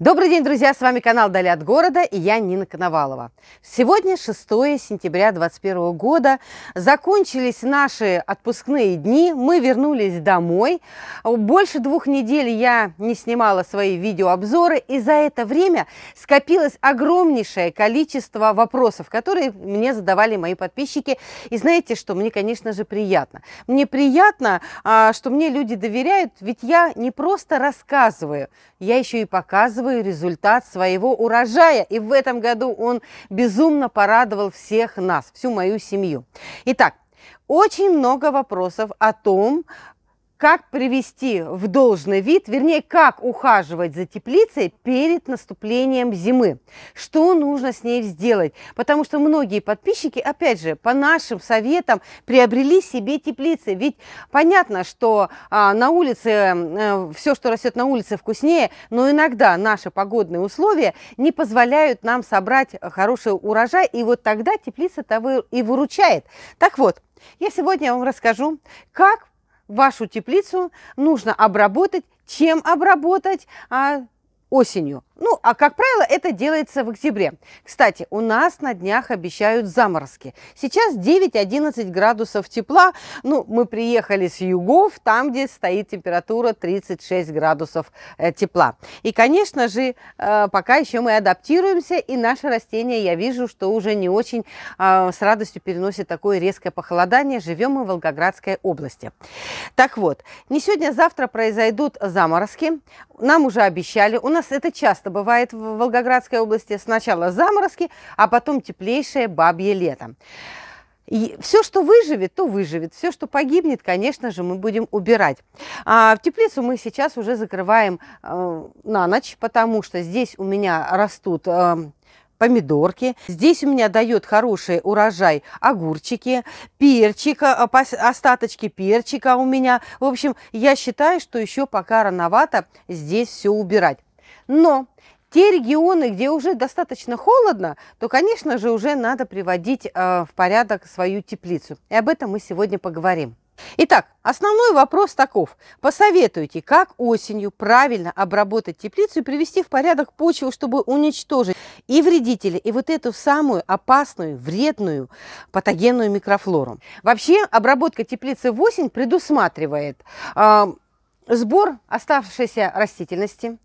Добрый день, друзья! С вами канал «Дали от города» и я Нина Коновалова. Сегодня 6 сентября 2021 года. Закончились наши отпускные дни, мы вернулись домой. Больше двух недель я не снимала свои видеообзоры, и за это время скопилось огромнейшее количество вопросов, которые мне задавали мои подписчики. И знаете, что мне, конечно же, приятно. Мне приятно, а, что мне люди доверяют, ведь я не просто рассказываю, я еще и показываю, новый результат своего урожая. И в этом году он безумно порадовал всех нас, всю мою семью. Итак, очень много вопросов о том, как привести в должный вид, вернее, как ухаживать за теплицей перед наступлением зимы. Что нужно с ней сделать? Потому что многие подписчики, опять же, по нашим советам приобрели себе теплицы. Ведь понятно, что а, на улице, а, э, все, что растет на улице, вкуснее, но иногда наши погодные условия не позволяют нам собрать хороший урожай, и вот тогда теплица того и выручает. Так вот, я сегодня вам расскажу, как вашу теплицу нужно обработать. Чем обработать? А, осенью. Ну, а как правило, это делается в октябре. Кстати, у нас на днях обещают заморозки. Сейчас 9-11 градусов тепла. Ну, мы приехали с югов, там, где стоит температура 36 градусов э, тепла. И, конечно же, э, пока еще мы адаптируемся, и наши растения, я вижу, что уже не очень э, с радостью переносят такое резкое похолодание. Живем мы в Волгоградской области. Так вот, не сегодня, а завтра произойдут заморозки. Нам уже обещали. У нас это часто часто бывает в Волгоградской области. Сначала заморозки, а потом теплейшее бабье лето. И все, что выживет, то выживет. Все, что погибнет, конечно же, мы будем убирать. А в теплицу мы сейчас уже закрываем э, на ночь, потому что здесь у меня растут э, помидорки. Здесь у меня дает хороший урожай огурчики, перчика, э, остаточки перчика у меня. В общем, я считаю, что еще пока рановато здесь все убирать. Но те регионы, где уже достаточно холодно, то, конечно же, уже надо приводить э, в порядок свою теплицу. И об этом мы сегодня поговорим. Итак, основной вопрос таков. Посоветуйте, как осенью правильно обработать теплицу и привести в порядок почву, чтобы уничтожить и вредители, и вот эту самую опасную, вредную, патогенную микрофлору. Вообще, обработка теплицы в осень предусматривает э, сбор оставшейся растительности,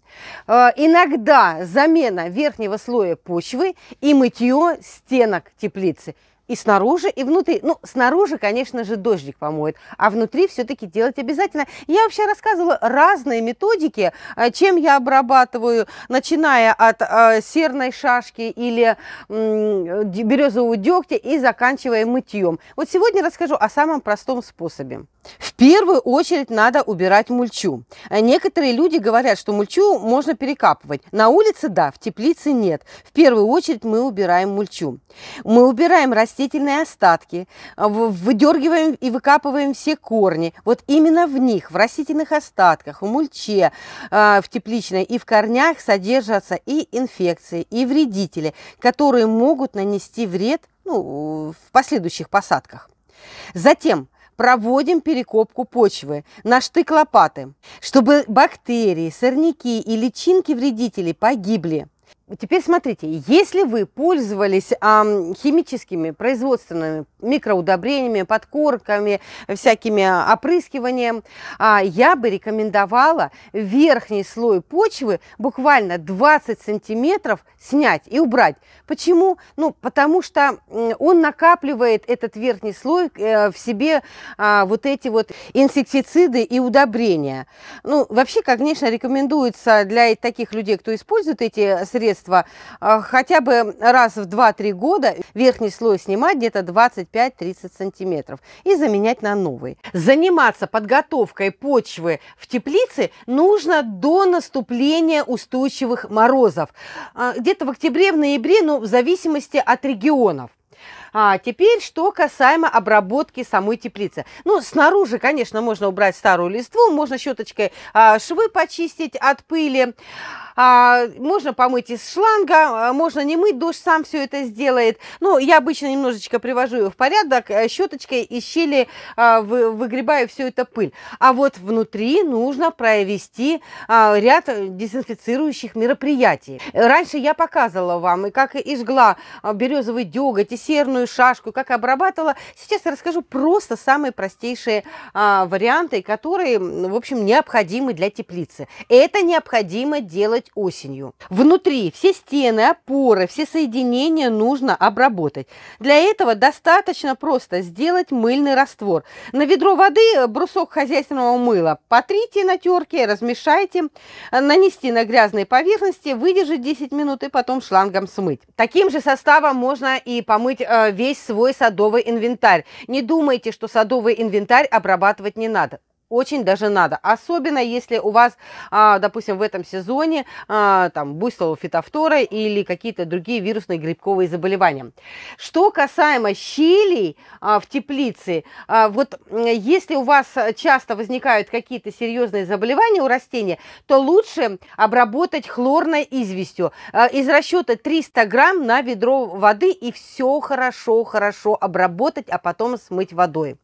э, иногда замена верхнего слоя почвы и мытье стенок теплицы – и снаружи, и внутри. Ну, снаружи, конечно же, дождик помоет, а внутри все-таки делать обязательно. Я вообще рассказывала разные методики, э, чем я обрабатываю, начиная от э, серной шашки или э, березового дегтя и заканчивая мытьем. Вот сегодня расскажу о самом простом способе. В первую очередь надо убирать мульчу. Э, некоторые люди говорят, что мульчу можно перекапывать. На улице да, в теплице нет. В первую очередь мы убираем мульчу. Мы убираем растения растительные остатки, а, выдергиваем и выкапываем все корни. Вот именно в них, в растительных остатках, в мульче, а, в тепличной и в корнях содержатся и инфекции, и вредители, которые могут нанести вред ну, в последующих посадках. Затем проводим перекопку почвы на штык лопаты, чтобы бактерии, сорняки и личинки вредителей погибли – Теперь смотрите, если вы пользовались э, химическими, производственными микроудобрениями, подкорками, всякими а, опрыскиванием, э, я бы рекомендовала верхний слой почвы буквально 20 сантиметров снять и убрать. Почему? Ну, потому что он накапливает этот верхний слой э, в себе э, вот эти вот инсектициды и удобрения. Ну, вообще, конечно, рекомендуется для таких людей, кто использует эти средства, средства а, хотя бы раз в 2-3 года верхний слой снимать где-то 25-30 сантиметров и заменять на новый. Заниматься подготовкой почвы в теплице нужно до наступления устойчивых морозов. А, где-то в октябре, в ноябре, но ну, в зависимости от регионов. А теперь, что касаемо обработки самой теплицы. Ну, снаружи, конечно, можно убрать старую листву, можно щеточкой а, швы почистить от пыли. А, можно помыть из шланга, а, можно не мыть, душ сам все это сделает. Ну, я обычно немножечко привожу ее в порядок э, щеточкой и щели а, выгребаю всю эту пыль. А вот внутри нужно провести ряд э, дезинфицирующих мероприятий. Раньше я показывала вам, и как и жгла березовый деготь, и серную шашку, как обрабатывала. Сейчас я расскажу просто самые простейшие варианты, которые, в общем, необходимы для теплицы. Это необходимо делать делать осенью. Внутри все стены, опоры, все соединения нужно обработать. Для этого достаточно просто сделать мыльный раствор. На ведро воды брусок хозяйственного мыла потрите на терке, размешайте, нанести на грязные поверхности, выдержать 10 минут и потом шлангом смыть. Таким же составом можно и помыть э, весь свой садовый инвентарь. Не думайте, что садовый инвентарь обрабатывать не надо очень даже надо. Особенно если у вас, а, допустим, в этом сезоне а, там буйствовала фитофторы или какие-то другие вирусные грибковые заболевания. Что касаемо щелей а, в теплице, вот если у вас часто возникают какие-то серьезные заболевания у растения, то лучше обработать хлорной известью. Из расчета 300 грамм на ведро воды и все хорошо-хорошо обработать, а потом смыть водой.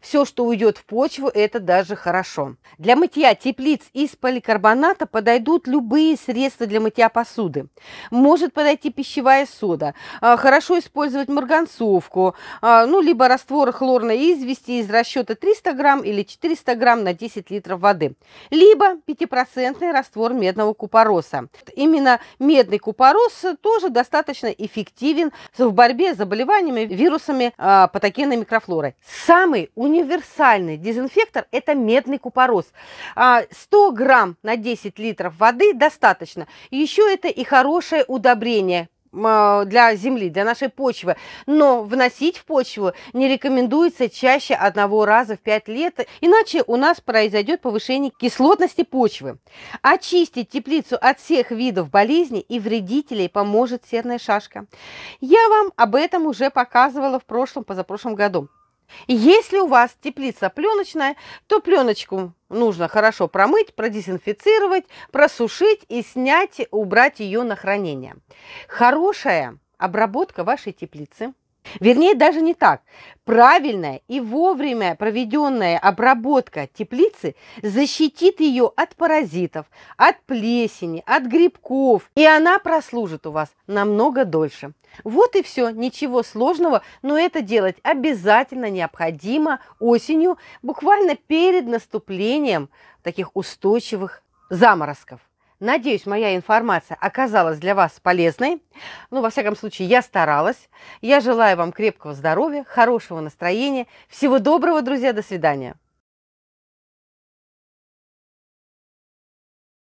Все, что уйдет в почву, это даже даже хорошо. Для мытья теплиц из поликарбоната подойдут любые средства для мытья посуды. Может подойти пищевая сода. А, хорошо использовать марганцовку, а, ну, либо раствор хлорной извести из расчета 300 грамм или 400 грамм на 10 литров воды. Либо 5% раствор медного купороса. Именно медный купорос тоже достаточно эффективен в борьбе с заболеваниями, вирусами, а, патогенной микрофлорой. Самый универсальный дезинфектор – это это медный купорос. 100 а, грамм на 10 литров воды достаточно. Еще это и хорошее удобрение а, для земли, для нашей почвы. Но вносить в почву не рекомендуется чаще одного раза в 5 лет, иначе у нас произойдет повышение кислотности почвы. Очистить теплицу от всех видов болезней и вредителей поможет серная шашка. Я вам об этом уже показывала в прошлом, позапрошлом году. Если у вас теплица пленочная, то пленочку нужно хорошо промыть, продезинфицировать, просушить и снять, убрать ее на хранение. Хорошая обработка вашей теплицы – Вернее, даже не так. Правильная и вовремя проведенная обработка теплицы защитит ее от паразитов, от плесени, от грибков, и она прослужит у вас намного дольше. Вот и все, ничего сложного, но это делать обязательно необходимо осенью, буквально перед наступлением таких устойчивых заморозков. Надеюсь, моя информация оказалась для вас полезной. Ну, во всяком случае, я старалась. Я желаю вам крепкого здоровья, хорошего настроения. Всего доброго, друзья. До свидания.